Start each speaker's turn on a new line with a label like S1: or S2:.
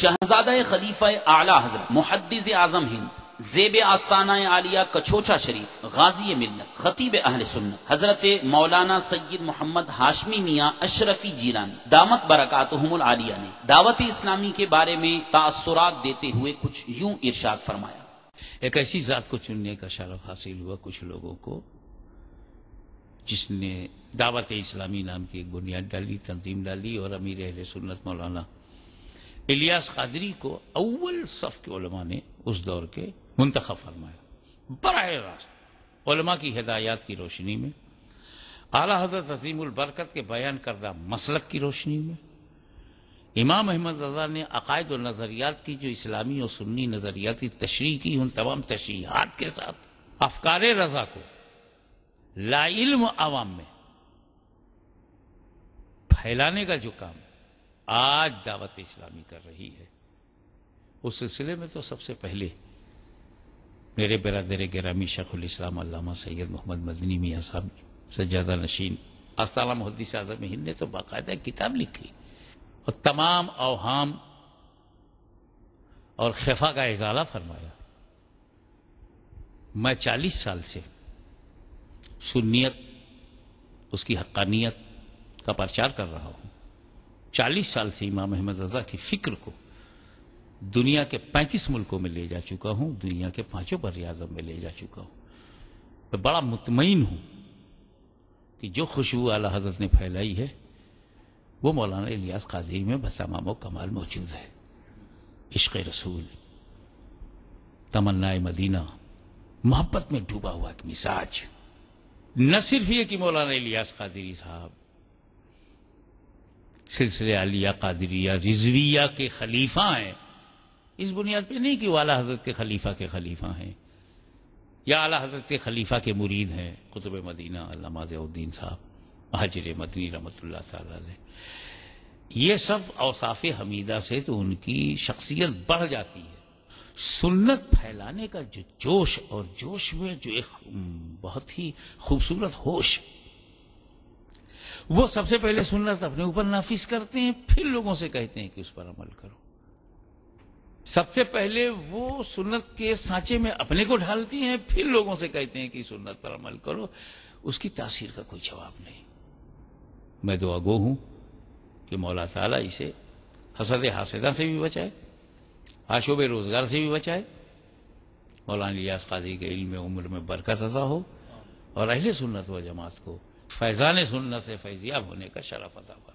S1: शहजादा खलीफा आला हजरत मुहदस आजम हिंद जेब आस्ताना आलिया कछोचा शरीफ गाजी मिलत खतीब अहल सुन्नत हजरत मौलाना सैयद मोहम्मद हाशमी मियाँ अशरफी जीरानी दामत बरकत आलिया ने दावत इस्लामी के बारे में तासरात देते हुए कुछ यूं इर्शाद फरमाया एक ऐसी जात को चुनने
S2: का शरफ हासिल हुआ कुछ लोगों को जिसने दावत इस्लामी नाम की एक बुनियाद डाली तंजीम डाली और अमीर अहल सुन्नत मौलाना इलियास कादरी को अव्वल सफ के उलमा ने उस दौर के मुंतखब फरमाया बर रास्त उलमा की हदायत की रोशनी में आला हजरत अजीमुल बरकत के बयान करदा मसलक की रोशनी में इमाम अहमद रजा ने अकायद और नज़रियात की जो इस्लामी और सुन्नी नज़रियात की तशरी की उन तमाम तशरीहत के साथ अफकार रजा को लाइल्म आवाम में फैलाने का जो काम आज दावत इस्लामी कर रही है उस सिलसिले में तो सबसे पहले मेरे बरदर गिरामी शखुल इस्लाम अलामा सैयद मोहम्मद मदनी मियाँ साहब सज्जादा नशीन अस्ताला मुहदस आजम हिंद ने तो बाकायदा किताब लिखी और तमाम अवहाम और खफा का इजाला फरमाया मैं चालीस साल से सुनीत उसकी हक्कानियत का प्रचार कर रहा हूं 40 साल से इमाम अहमद रजा की फिक्र को दुनिया के 35 मुल्कों में ले जा चुका हूं दुनिया के पांचों बर आजम में ले जा चुका हूं मैं बड़ा मुतमिन हूं कि जो खुशबू आला हजरत ने फैलाई है वो मौलाना इलियास काजी में बसामामो कमाल मौजूद है इश्क रसूल तमन्नाए मदीना मोहब्बत में डूबा हुआ एक मिजाज न सिर्फ ये कि मौलाना इलियास कादरी साहब सिलसिले अलिया कादरिया रिजविया के खलीफा हैं इस बुनियाद पर नहीं कि वो आला हजरत के खलीफा के खलीफा हैं या आला हजरत के खलीफा के मुरीद हैं कुतुब मदीना अल्लामाजउद्दीन साहब हाजिर मदनी रमत ये सब औसाफ हमीदा से तो उनकी शख्सियत बढ़ जाती है सुन्नत फैलाने का जो जोश और जोश में जो एक बहुत ही खूबसूरत होश वो सबसे पहले सुन्नत अपने ऊपर नाफिज करते हैं फिर लोगों से कहते हैं कि उस पर अमल करो सबसे पहले वो सुन्नत के सांचे में अपने को ढालती हैं फिर लोगों से कहते हैं कि सुन्नत पर अमल करो उसकी तासीर का कोई जवाब नहीं मैं दुआ गो हूं कि मौला ताला इसे हसद हासदा से भी बचाए आशोब रोजगार से भी बचाए मौलाना लियास कादी के इल्म उम्र में बरकत अदा हो और अहले सुन्नत व जमात को फैज़ान सुनना से फैज़ियाब होने का शरफ अदा हुआ